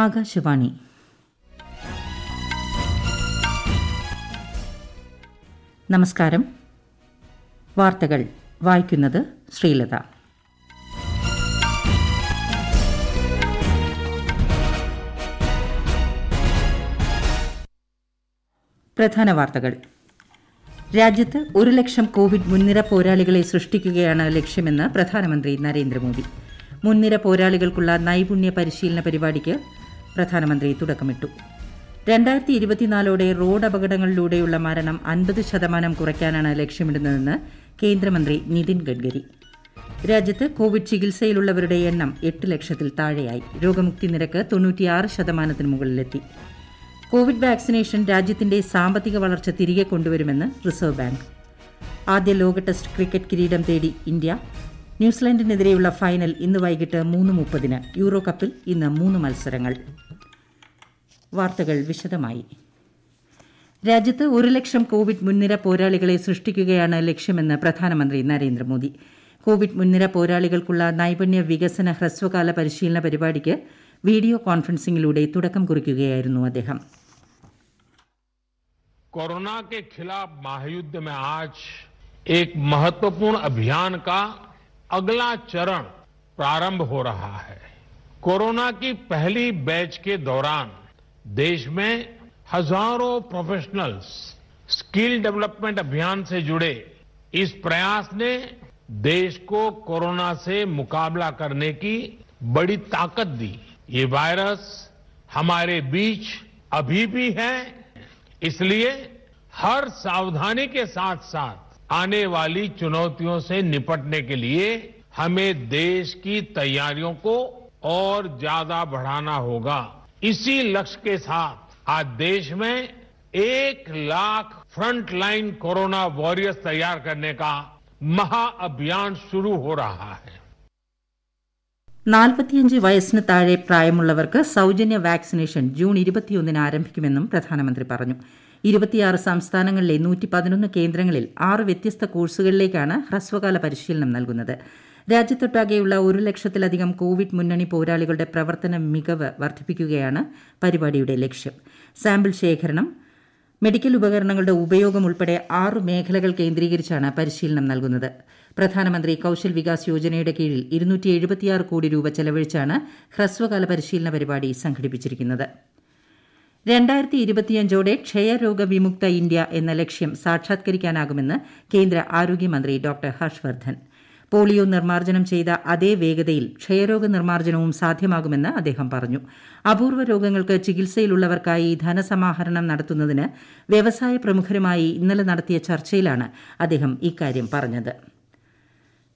ആകാശവാണി നമസ്കാരം വാർത്തകൾ വായിക്കുന്നത് ശ്രീലത പ്രധാന വാർത്തകൾ രാജ്യത്ത് ഒരു ലക്ഷം കോവിഡ് മുൻനിര പോരാളികളെ സൃഷ്ടിക്കുകയാണ് ലക്ഷ്യമെന്ന് പ്രധാനമന്ത്രി നരേന്ദ്രമോദി മുൻനിര പോരാളികൾക്കുള്ള നൈപുണ്യ പരിശീലന പരിപാടിക്ക് പ്രധാനമന്ത്രി തുടക്കമിട്ടു രണ്ടായിരത്തി ഇരുപത്തിനാലോടെ റോഡ് അപകടങ്ങളിലൂടെയുള്ള മരണം അൻപത് ശതമാനം കുറയ്ക്കാനാണ് ലക്ഷ്യമിടുന്നതെന്ന് കേന്ദ്രമന്ത്രി നിതിൻ ഗഡ്കരി രാജ്യത്ത് കോവിഡ് ചികിത്സയിലുള്ളവരുടെ എണ്ണം എട്ട് ലക്ഷത്തിൽ താഴെയായി രോഗമുക്തി നിരക്ക് തൊണ്ണൂറ്റിയാറ് ശതമാനത്തിന് മുകളിലെത്തി കോവിഡ് വാക്സിനേഷൻ രാജ്യത്തിന്റെ സാമ്പത്തിക വളർച്ച തിരികെ കൊണ്ടുവരുമെന്ന് റിസർവ് ബാങ്ക് ആദ്യ ലോക ടെസ്റ്റ് ക്രിക്കറ്റ് കിരീടം തേടി ഇന്ത്യ ന്യൂസിലൻഡിനെതിരെയുള്ള ഫൈനൽ ഇന്ന് വൈകിട്ട് മൂന്ന് മുപ്പതിന് യൂറോ കപ്പിൽ ഇന്ന് മൂന്ന് മത്സരങ്ങൾ വാർത്തകൾ വിശദമായി രാജ്യത്ത് ഒരു ലക്ഷം കോവിഡ് മുൻനിര പോരാളികളെ സൃഷ്ടിക്കുകയാണ് ലക്ഷ്യമെന്ന് പ്രധാനമന്ത്രി നരേന്ദ്രമോദി കോവിഡ് മുൻനിര പോരാളികൾക്കുള്ള നൈപുണ്യ വികസന ഹ്രസ്വകാല പരിശീലന പരിപാടിക്ക് വീഡിയോ കോൺഫറൻസിംഗിലൂടെ തുടക്കം കുറിക്കുകയായിരുന്നു അദ്ദേഹം കൊറോണ के खिलाफ महायुद्ध में आज एक महत्वपूर्ण अभियान का अगला चरण प्रारंभ हो रहा है कोरोना की पहली बैच के दौरान देश में हजारों प्रोफेशनल्स स्किल डेवलपमेंट अभियान से जुड़े इस प्रयास ने देश को कोरोना से मुकाबला करने की बड़ी ताकत दी ये वायरस हमारे बीच अभी भी है इसलिए हर सावधानी के साथ साथ आने वाली चुनौतियों से निपटने के लिए हमें देश की तैयारियों को और ज्यादा बढ़ाना होगा इसी लक्ष्य के साथ आज देश में एक lakh front line corona warriors तैयार करने का महाअभियान शुरू हो रहा है നാൽപ്പത്തിയഞ്ച് വയസ്സിന് താഴെ പ്രായമുള്ളവർക്ക് സൗജന്യ വാക്സിനേഷൻ ജൂൺ ഇരുപത്തിയൊന്നിന് ആരംഭിക്കുമെന്നും ഇരുപത്തിയാറ് സംസ്ഥാനങ്ങളിലെ നൂറ്റി പതിനൊന്ന് കേന്ദ്രങ്ങളിൽ ആറ് വ്യത്യസ്ത കോഴ്സുകളിലേക്കാണ് ഹ്രസ്വകാല പരിശീലനം നൽകുന്നത് രാജ്യത്തൊട്ടാകെയുള്ള ഒരു ലക്ഷത്തിലധികം കോവിഡ് മുന്നണി പോരാളികളുടെ പ്രവർത്തന മികവ് വർദ്ധിപ്പിക്കുകയാണ് പരിപാടിയുടെ ലക്ഷ്യം സാമ്പിൾ ശേഖരണം മെഡിക്കൽ ഉപകരണങ്ങളുടെ ഉപയോഗം ഉൾപ്പെടെ ആറ് മേഖലകൾ കേന്ദ്രീകരിച്ചാണ് പരിശീലനം നൽകുന്നത് പ്രധാനമന്ത്രി കൌശൽ വികാസ് യോജനയുടെ കീഴിൽ ഇരുന്നൂറ്റി കോടി രൂപ ചെലവഴിച്ചാണ് ഹ്രസ്വകാല പരിശീലന പരിപാടി സംഘടിപ്പിച്ചിരിക്കുന്നത് രണ്ടായിരത്തി ഇരുപത്തിയഞ്ചോടെ ക്ഷയരോഗ വിമുക്ത ഇന്ത്യ എന്ന ലക്ഷ്യം സാക്ഷാത്കരിക്കാനാകുമെന്ന് കേന്ദ്ര ആരോഗ്യമന്ത്രി ഡോക്ടർ ഹർഷവർദ്ധൻ പോളിയോ നിർമ്മാർജ്ജനം ചെയ്ത അതേ വേഗതയിൽ ക്ഷയരോഗ നിർമ്മാർജ്ജനവും സാധ്യമാകുമെന്ന് അദ്ദേഹം പറഞ്ഞു അപൂർവ രോഗങ്ങൾക്ക് ചികിത്സയിലുള്ളവർക്കായി ധനസമാഹരണം നടത്തുന്നതിന് വ്യവസായ പ്രമുഖരുമായി ഇന്നലെ നടത്തിയ ചർച്ചയിലാണ് അദ്ദേഹം ഇക്കാര്യം പറഞ്ഞത്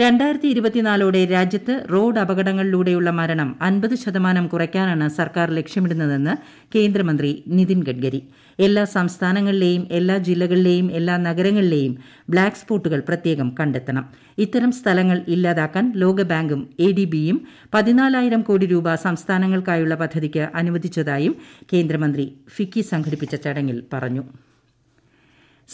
രണ്ടായിരത്തി ഇരുപത്തിനാലോടെ രാജ്യത്ത് റോഡ് അപകടങ്ങളിലൂടെയുള്ള മരണം അൻപത് ശതമാനം കുറയ്ക്കാനാണ് സർക്കാർ ലക്ഷ്യമിടുന്നതെന്ന് കേന്ദ്രമന്ത്രി നിതിൻ ഗഡ്കരി എല്ലാ സംസ്ഥാനങ്ങളിലെയും എല്ലാ ജില്ലകളിലെയും എല്ലാ നഗരങ്ങളിലെയും ബ്ലാക്ക് സ്പോട്ടുകൾ പ്രത്യേകം കണ്ടെത്തണം ഇത്തരം സ്ഥലങ്ങൾ ഇല്ലാതാക്കാൻ ലോകബാങ്കും എ ഡി ബിയും പതിനാലായിരം കോടി രൂപ സംസ്ഥാനങ്ങൾക്കായുള്ള പദ്ധതിക്ക് അനുവദിച്ചതായും കേന്ദ്രമന്ത്രി ഫിക്കി സംഘടിപ്പിച്ച ചടങ്ങിൽ പറഞ്ഞു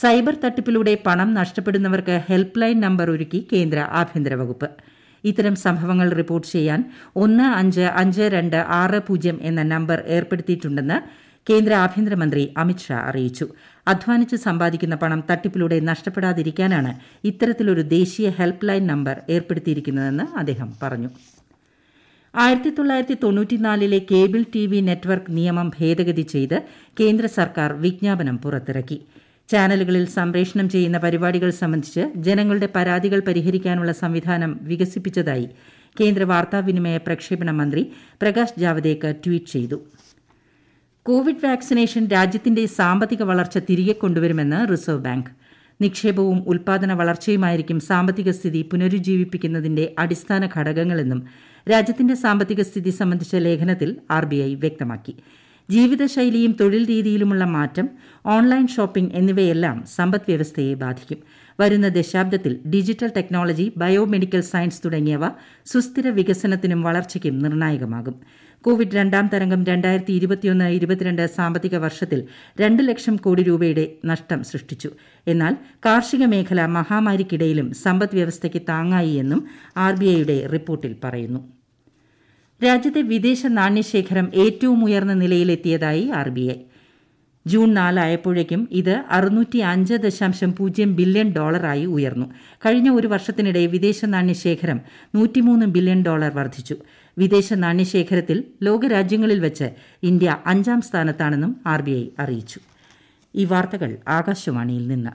സൈബർ തട്ടിപ്പിലൂടെ പണം നഷ്ടപ്പെടുന്നവർക്ക് ഹെൽപ്പ് ലൈൻ നമ്പർ ഒരുക്കി കേന്ദ്ര ആഭ്യന്തര വകുപ്പ് ഇത്തരം സംഭവങ്ങൾ റിപ്പോർട്ട് ചെയ്യാൻ ഒന്ന് അഞ്ച് അഞ്ച് രണ്ട് ആറ് പൂജ്യം എന്ന നമ്പർ ഏർപ്പെടുത്തിയിട്ടുണ്ടെന്ന് കേന്ദ്ര ആഭ്യന്തരമന്ത്രി അമിത്ഷാ അറിയിച്ചു അധ്വാനിച്ച് സമ്പാദിക്കുന്ന പണം തട്ടിപ്പിലൂടെ നഷ്ടപ്പെടാതിരിക്കാനാണ് ഇത്തരത്തിലൊരു ദേശീയ ഹെൽപ്പ് ലൈൻ നമ്പർ ഏർപ്പെടുത്തിയിരിക്കുന്നതെന്ന് അദ്ദേഹം പറഞ്ഞു ആയിരത്തി തൊള്ളായിരത്തി തൊണ്ണൂറ്റിനാലിലെ കേബിൾ ടി വി നെറ്റ്വർക്ക് നിയമം ഭേദഗതി ചെയ്ത് കേന്ദ്ര സർക്കാർ വിജ്ഞാപനം പുറത്തിറക്കി ചാനലുകളിൽ സംപ്രേഷണം ചെയ്യുന്ന പരിപാടികൾ സംബന്ധിച്ച് ജനങ്ങളുടെ പരാതികൾ പരിഹരിക്കാനുള്ള സംവിധാനം വികസിപ്പിച്ചതായി കേന്ദ്ര വാർത്താവിനിമയ പ്രക്ഷേപണ മന്ത്രി പ്രകാശ് ജാവദേക്കർ ട്വീറ്റ് ചെയ്തു കോവിഡ് വാക്സിനേഷൻ രാജ്യത്തിന്റെ സാമ്പത്തിക വളർച്ച തിരികെ കൊണ്ടുവരുമെന്ന് റിസർവ് ബാങ്ക് നിക്ഷേപവും ഉൽപാദന വളർച്ചയുമായിരിക്കും സാമ്പത്തിക സ്ഥിതി പുനരുജ്ജീവിപ്പിക്കുന്നതിന്റെ അടിസ്ഥാന ഘടകങ്ങളെന്നും രാജ്യത്തിന്റെ സാമ്പത്തിക സ്ഥിതി സംബന്ധിച്ച ലേഖനത്തിൽ ആർ വ്യക്തമാക്കി ജീവിതശൈലിയും തൊഴിൽ രീതിയിലുമുള്ള മാറ്റം ഓൺലൈൻ ഷോപ്പിംഗ് എന്നിവയെല്ലാം സമ്പദ് വ്യവസ്ഥയെ ബാധിക്കും വരുന്ന ദശാബ്ദത്തിൽ ഡിജിറ്റൽ ടെക്നോളജി ബയോമെഡിക്കൽ സയൻസ് തുടങ്ങിയവ സുസ്ഥിര വികസനത്തിനും വളർച്ചയ്ക്കും നിർണായകമാകും കോവിഡ് രണ്ടാം തരംഗം രണ്ടായിരത്തി ഇരുപത്തിയൊന്ന് ഇരുപത്തിരണ്ട് സാമ്പത്തിക വർഷത്തിൽ രണ്ട് ലക്ഷം കോടി രൂപയുടെ നഷ്ടം സൃഷ്ടിച്ചു എന്നാൽ കാർഷിക മേഖല മഹാമാരിക്കിടയിലും സമ്പദ്വ്യവസ്ഥയ്ക്ക് താങ്ങായി എന്നും ആർ റിപ്പോർട്ടിൽ പറയുന്നു രാജ്യത്തെ വിദേശ നാണ്യശേഖരം ഏറ്റവും ഉയർന്ന നിലയിലെത്തിയതായി ആർ ബി ഐ ജൂൺ നാലായപ്പോഴേക്കും ഇത് അറുന്നൂറ്റി അഞ്ച് ദശാംശം പൂജ്യം ബില്യൺ ഡോളറായി ഉയർന്നു കഴിഞ്ഞ ഒരു വർഷത്തിനിടെ വിദേശ നാണ്യശേഖരം നൂറ്റിമൂന്ന് ബില്യൺ ഡോളർ വർദ്ധിച്ചു വിദേശ നാണ്യശേഖരത്തിൽ ലോകരാജ്യങ്ങളിൽ വെച്ച് ഇന്ത്യ അഞ്ചാം സ്ഥാനത്താണെന്നും ആർ അറിയിച്ചു ഈ വാർത്തകൾ ആകാശവാണിയിൽ നിന്ന്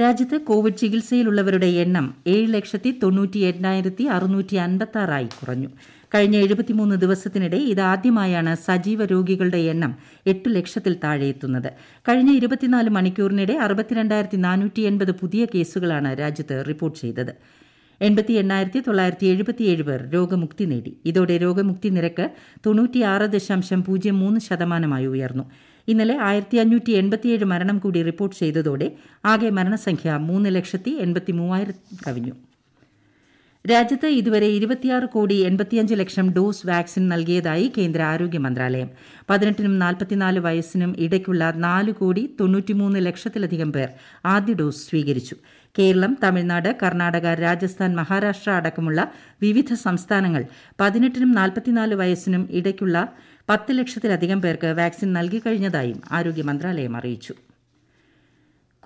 രാജ്യത്ത് കോവിഡ് ചികിത്സയിലുള്ളവരുടെ എണ്ണം ഏഴ് ലക്ഷത്തി തൊണ്ണൂറ്റി എണ്ണായിരത്തി അറുന്നൂറ്റി അൻപത്തി ആറായി കുറഞ്ഞു കഴിഞ്ഞ എഴുപത്തിമൂന്ന് ദിവസത്തിനിടെ ഇതാദ്യമായാണ് സജീവ രോഗികളുടെ എണ്ണം എട്ട് ലക്ഷത്തിൽ താഴെ എത്തുന്നത് കഴിഞ്ഞ ഇരുപത്തിനാല് മണിക്കൂറിനിടെ അറുപത്തിരണ്ടായിരത്തി നാനൂറ്റി എൺപത് പുതിയ കേസുകളാണ് രാജ്യത്ത് റിപ്പോർട്ട് ചെയ്തത് എൺപത്തി എണ്ണായിരത്തി തൊള്ളായിരത്തി എഴുപത്തിയേഴ് പേർ രോഗമുക്തി നേടി ഇതോടെ രോഗമുക്തി നിരക്ക് തൊണ്ണൂറ്റിയാറ് ദശാംശം പൂജ്യം മൂന്ന് ശതമാനമായി ഉയർന്നു ഇന്നലെ ആയിരത്തി അഞ്ഞൂറ്റി എൺപത്തിയേഴ് മരണം കൂടി റിപ്പോർട്ട് ചെയ്തതോടെ ആകെ മരണസംഖ്യ മൂന്ന് ലക്ഷത്തി എൺപത്തി മൂവായിരം കവിഞ്ഞു രാജ്യത്ത് ഇതുവരെ ഇരുപത്തിയാറ് കോടി എൺപത്തിയഞ്ച് ലക്ഷം ഡോസ് വാക്സിൻ നൽകിയതായി കേന്ദ്ര ആരോഗ്യ മന്ത്രാലയം പതിനെട്ടിനും നാൽപ്പത്തിനാല് വയസ്സിനും ഇടയ്ക്കുള്ള നാല് കോടി തൊണ്ണൂറ്റിമൂന്ന് ലക്ഷത്തിലധികം പേർ ആദ്യ ഡോസ് സ്വീകരിച്ചു കേരളം തമിഴ്നാട് കർണാടക രാജസ്ഥാൻ മഹാരാഷ്ട്ര അടക്കമുള്ള വിവിധ സംസ്ഥാനങ്ങൾ പതിനെട്ടിനും നാൽപ്പത്തിനാല് വയസ്സിനും ഇടയ്ക്കുള്ള പത്ത് ലക്ഷത്തിലധികം പേർക്ക് വാക്സിൻ നൽകിക്കഴിഞ്ഞതായും ആരോഗ്യ മന്ത്രാലയം അറിയിച്ചു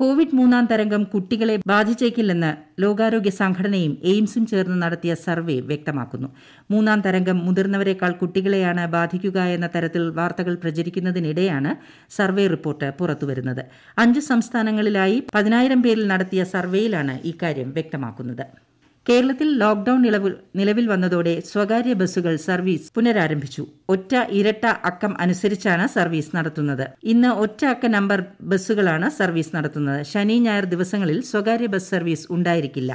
കോവിഡ് മൂന്നാം തരംഗം കുട്ടികളെ ബാധിച്ചേക്കില്ലെന്ന് ലോകാരോഗ്യ സംഘടനയും എയിംസും ചേർന്ന് നടത്തിയ സർവേ വ്യക്തമാക്കുന്നു മൂന്നാം തരംഗം മുതിർന്നവരെക്കാൾ കുട്ടികളെയാണ് ബാധിക്കുക എന്ന തരത്തിൽ വാർത്തകൾ പ്രചരിക്കുന്നതിനിടെയാണ് സർവേ റിപ്പോർട്ട് പുറത്തുവരുന്നത് അഞ്ച് സംസ്ഥാനങ്ങളിലായി പതിനായിരം പേരിൽ നടത്തിയ സർവേയിലാണ് ഇക്കാര്യം വ്യക്തമാക്കുന്നത് കേരളത്തിൽ ലോക്ഡൌൺ ഇളവ് നിലവിൽ വന്നതോടെ സ്വകാര്യ ബസ്സുകൾ സർവീസ് പുനരാരംഭിച്ചു ഒറ്റ ഇരട്ട അക്കം അനുസരിച്ചാണ് സർവീസ് നടത്തുന്നത് ഇന്ന് ഒറ്റ അക്ക നമ്പർ ബസ്സുകളാണ് സർവീസ് നടത്തുന്നത് ശനി ഞായർ ദിവസങ്ങളിൽ സ്വകാര്യ ബസ് സർവീസ് ഉണ്ടായിരിക്കില്ല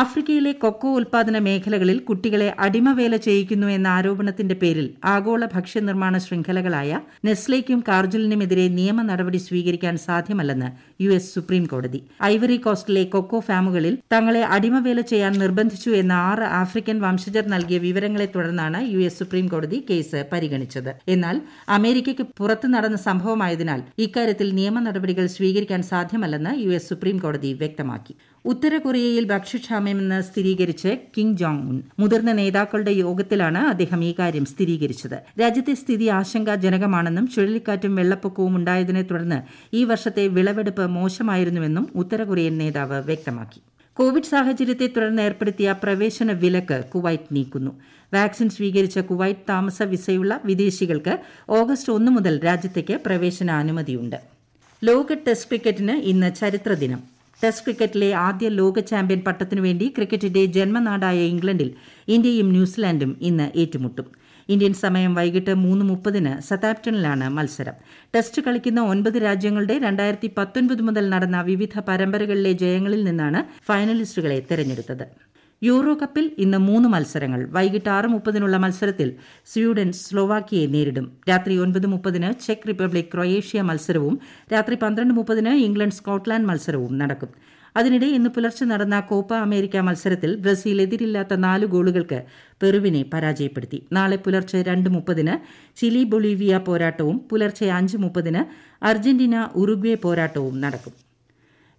ആഫ്രിക്കയിലെ കൊക്കോ ഉൽപാദന മേഖലകളിൽ കുട്ടികളെ അടിമവേല ചെയ്യിക്കുന്നു എന്ന ആരോപണത്തിന്റെ പേരിൽ ആഗോള ഭക്ഷ്യനിർമ്മാണ ശൃംഖലകളായ നെസ്ലേക്കും കാർജുലിനുമെതിരെ നിയമ നടപടി സ്വീകരിക്കാൻ സാധ്യമല്ലെന്ന് യു എസ് സുപ്രീംകോടതി ഐവറി കോസ്റ്റിലെ കൊക്കോ ഫാമുകളിൽ തങ്ങളെ അടിമവേല ചെയ്യാൻ നിർബന്ധിച്ചു എന്ന ആറ് ആഫ്രിക്കൻ വംശജർ നൽകിയ വിവരങ്ങളെ തുടർന്നാണ് യു എസ് സുപ്രീംകോടതി കേസ് പരിഗണിച്ചത് എന്നാൽ അമേരിക്കയ്ക്ക് പുറത്ത് നടന്ന സംഭവമായതിനാൽ ഇക്കാര്യത്തിൽ നിയമ നടപടികൾ സ്വീകരിക്കാൻ സാധ്യമല്ലെന്ന് യു എസ് സുപ്രീംകോടതി വ്യക്തമാക്കി ഉത്തര കൊറിയയിൽ ഭക്ഷ്യക്ഷാമമെന്ന് സ്ഥിരീകരിച്ച് കിം ജോങ് ഉൻ മുതിർന്ന നേതാക്കളുടെ യോഗത്തിലാണ് അദ്ദേഹം ഇക്കാര്യം സ്ഥിരീകരിച്ചത് രാജ്യത്തെ സ്ഥിതി ആശങ്കാജനകമാണെന്നും ചുഴലിക്കാറ്റും വെള്ളപ്പൊക്കവും ഉണ്ടായതിനെ തുടർന്ന് ഈ വർഷത്തെ വിളവെടുപ്പ് മോശമായിരുന്നുവെന്നും ഉത്തര കൊറിയൻ നേതാവ് വ്യക്തമാക്കി കോവിഡ് സാഹചര്യത്തെ തുടർന്ന് ഏർപ്പെടുത്തിയ പ്രവേശന വിലക്ക് കുവൈറ്റ് നീക്കുന്നു വാക്സിൻ സ്വീകരിച്ച കുവൈറ്റ് താമസ വിസയുള്ള വിദേശികൾക്ക് ഓഗസ്റ്റ് ഒന്ന് മുതൽ രാജ്യത്തേക്ക് പ്രവേശന അനുമതിയുണ്ട് ലോക ടെസ്റ്റ് ക്രിക്കറ്റിന് ഇന്ന് ചരിത്രദിനം ടെസ്റ്റ് ക്രിക്കറ്റിലെ ആദ്യ ലോക ചാമ്പ്യൻ പട്ടത്തിനുവേണ്ടി ക്രിക്കറ്റിന്റെ ജന്മനാടായ ഇംഗ്ലണ്ടിൽ ഇന്ത്യയും ന്യൂസിലാൻഡും ഇന്ന് ഏറ്റുമുട്ടും ഇന്ത്യൻ സമയം വൈകിട്ട് മൂന്ന് മുപ്പതിന് സതാപ്റ്റണിലാണ് മത്സരം ടെസ്റ്റ് കളിക്കുന്ന ഒൻപത് രാജ്യങ്ങളുടെ രണ്ടായിരത്തി പത്തൊൻപത് മുതൽ നടന്ന വിവിധ പരമ്പരകളിലെ ജയങ്ങളിൽ നിന്നാണ് ഫൈനലിസ്റ്റുകളെ തെരഞ്ഞെടുത്തത് യൂറോ കപ്പിൽ ഇന്ന് മൂന്ന് മത്സരങ്ങൾ വൈകിട്ട് ആറ് മുപ്പതിനുള്ള മത്സരത്തിൽ സ്വീഡൻ സ്ലോവാക്കിയെ നേരിടും രാത്രി ഒൻപത് മുപ്പതിന് ചെക്ക് റിപ്പബ്ലിക് ക്രൊയേഷ്യ മത്സരവും രാത്രി പന്ത്രണ്ട് മുപ്പതിന് ഇംഗ്ലണ്ട് സ്കോട്ട്ലാൻഡ് മത്സരവും നടക്കും അതിനിടെ ഇന്ന് പുലർച്ചെ നടന്ന കോപ്പ അമേരിക്ക മത്സരത്തിൽ ബ്രസീൽ എതിരില്ലാത്ത നാല് ഗോളുകൾക്ക് പെറുവിനെ പരാജയപ്പെടുത്തി നാളെ പുലർച്ചെ രണ്ട് മുപ്പതിന് ചിലി ബൊളീവിയ പോരാട്ടവും പുലർച്ചെ അഞ്ച് മുപ്പതിന് അർജന്റീന ഉറുഗ്വേ പോരാട്ടവും നടക്കും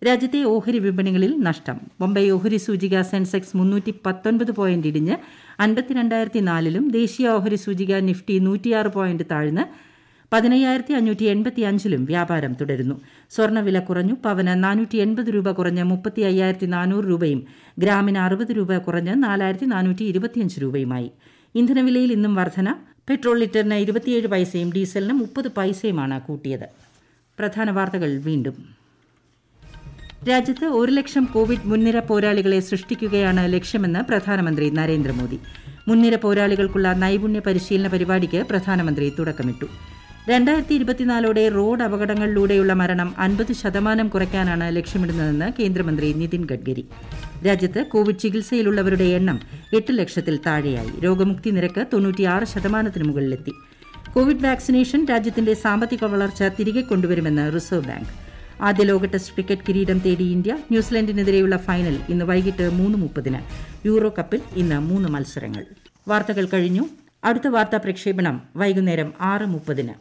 രാജ്യത്തെ ഓഹരി വിപണികളിൽ നഷ്ടം മുംബൈ ഓഹരി സൂചിക സെൻസെക്സ് മുന്നൂറ്റി പത്തൊൻപത് പോയിന്റ് ഇടിഞ്ഞ് അൻപത്തിരണ്ടായിരത്തി നാലിലും ദേശീയ ഓഹരി സൂചിക നിഫ്റ്റി നൂറ്റിയാറ് പോയിന്റ് താഴ്ന്ന് പതിനയ്യായിരത്തി അഞ്ഞൂറ്റി എൺപത്തി അഞ്ചിലും വ്യാപാരം തുടരുന്നു സ്വർണ്ണവില കുറഞ്ഞു പവന് നാനൂറ്റി എൺപത് രൂപ കുറഞ്ഞ് മുപ്പത്തി അയ്യായിരത്തി നാനൂറ് രൂപയും ഗ്രാമിന് അറുപത് രൂപ കുറഞ്ഞ് നാലായിരത്തി നാനൂറ്റി ഇരുപത്തിയഞ്ച് രൂപയുമായി ഇന്ധനവിലയിൽ ഇന്നും വർധന പെട്രോൾ ലിറ്ററിന് ഇരുപത്തിയേഴ് പൈസയും ഡീസലിന് മുപ്പത് പൈസയുമാണ് കൂട്ടിയത് പ്രധാന വാർത്തകൾ വീണ്ടും രാജ്യത്ത് ഒരു ലക്ഷം കോവിഡ് മുൻനിര പോരാളികളെ സൃഷ്ടിക്കുകയാണ് ലക്ഷ്യമെന്ന് പ്രധാനമന്ത്രി നരേന്ദ്രമോദി മുൻനിര പോരാളികൾക്കുള്ള നൈപുണ്യ പരിശീലന പരിപാടിക്ക് പ്രധാനമന്ത്രി തുടക്കമിട്ടു രണ്ടായിരത്തി ഇരുപത്തിനാലോടെ റോഡ് അപകടങ്ങളിലൂടെയുള്ള മരണം അൻപത് ശതമാനം കുറയ്ക്കാനാണ് ലക്ഷ്യമിടുന്നതെന്ന് കേന്ദ്രമന്ത്രി നിതിൻ ഗഡ്കരി രാജ്യത്ത് കോവിഡ് ചികിത്സയിലുള്ളവരുടെ എണ്ണം എട്ട് ലക്ഷത്തിൽ താഴെയായി രോഗമുക്തി നിരക്ക് തൊണ്ണൂറ്റിയാറ് ശതമാനത്തിന് മുകളിലെത്തി കോവിഡ് വാക്സിനേഷൻ രാജ്യത്തിന്റെ സാമ്പത്തിക വളർച്ച തിരികെ കൊണ്ടുവരുമെന്ന് റിസർവ് ബാങ്ക് ആദ്യ ലോക ടെസ്റ്റ് ക്രിക്കറ്റ് കിരീടം തേടി ഇന്ത്യ ന്യൂസിലൻഡിനെതിരെയുള്ള ഫൈനൽ ഇന്ന് വൈകിട്ട് മൂന്ന് മുപ്പതിന് യൂറോ കപ്പിൽ ഇന്ന് മൂന്ന് മത്സരങ്ങൾ വാർത്തകൾ കഴിഞ്ഞു അടുത്ത വാർത്താ പ്രക്ഷേപണം വൈകുന്നേരം ആറ് മുപ്പതിന്